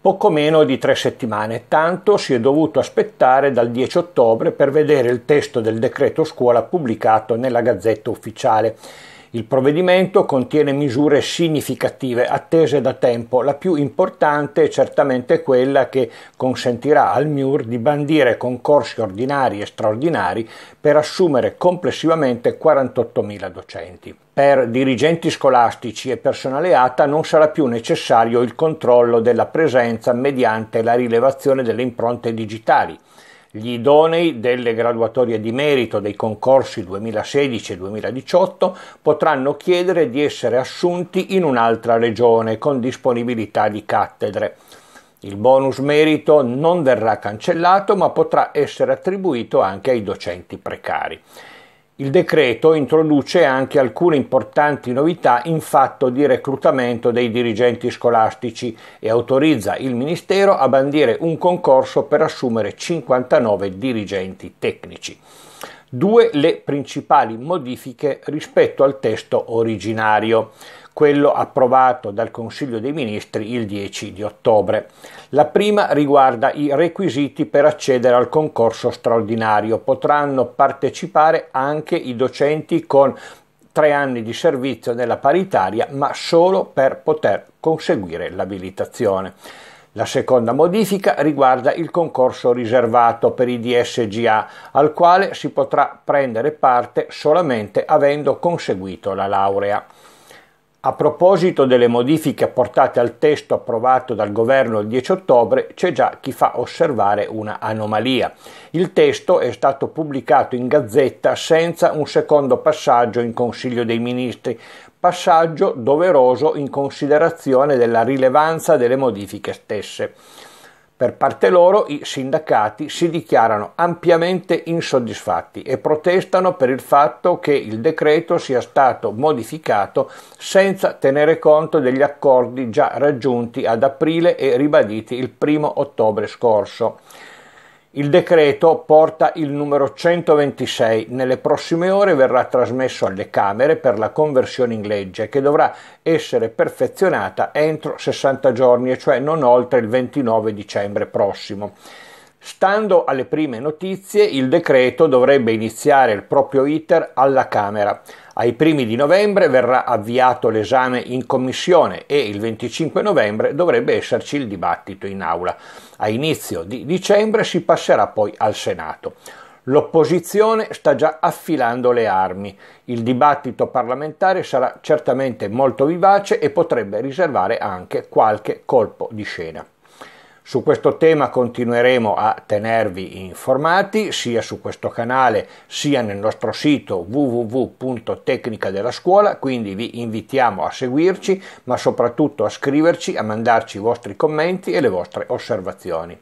poco meno di tre settimane, tanto si è dovuto aspettare dal 10 ottobre per vedere il testo del decreto scuola pubblicato nella Gazzetta Ufficiale il provvedimento contiene misure significative attese da tempo, la più importante è certamente quella che consentirà al MIUR di bandire concorsi ordinari e straordinari per assumere complessivamente 48.000 docenti. Per dirigenti scolastici e personale ATA non sarà più necessario il controllo della presenza mediante la rilevazione delle impronte digitali gli idonei delle graduatorie di merito dei concorsi 2016 e 2018 potranno chiedere di essere assunti in un'altra regione con disponibilità di cattedre. Il bonus merito non verrà cancellato ma potrà essere attribuito anche ai docenti precari. Il decreto introduce anche alcune importanti novità in fatto di reclutamento dei dirigenti scolastici e autorizza il Ministero a bandire un concorso per assumere 59 dirigenti tecnici. Due le principali modifiche rispetto al testo originario quello approvato dal Consiglio dei Ministri il 10 di ottobre. La prima riguarda i requisiti per accedere al concorso straordinario. Potranno partecipare anche i docenti con tre anni di servizio nella paritaria, ma solo per poter conseguire l'abilitazione. La seconda modifica riguarda il concorso riservato per i DSGA, al quale si potrà prendere parte solamente avendo conseguito la laurea. A proposito delle modifiche apportate al testo approvato dal governo il 10 ottobre, c'è già chi fa osservare una anomalia. Il testo è stato pubblicato in gazzetta senza un secondo passaggio in Consiglio dei Ministri, passaggio doveroso in considerazione della rilevanza delle modifiche stesse. Per parte loro i sindacati si dichiarano ampiamente insoddisfatti e protestano per il fatto che il decreto sia stato modificato senza tenere conto degli accordi già raggiunti ad aprile e ribaditi il primo ottobre scorso. Il decreto porta il numero 126. Nelle prossime ore verrà trasmesso alle Camere per la conversione in legge che dovrà essere perfezionata entro 60 giorni, e cioè non oltre il 29 dicembre prossimo. Stando alle prime notizie, il decreto dovrebbe iniziare il proprio iter alla Camera. Ai primi di novembre verrà avviato l'esame in commissione e il 25 novembre dovrebbe esserci il dibattito in aula. A inizio di dicembre si passerà poi al Senato. L'opposizione sta già affilando le armi. Il dibattito parlamentare sarà certamente molto vivace e potrebbe riservare anche qualche colpo di scena. Su questo tema continueremo a tenervi informati sia su questo canale sia nel nostro sito www.tecnica della scuola, quindi vi invitiamo a seguirci ma soprattutto a scriverci, a mandarci i vostri commenti e le vostre osservazioni.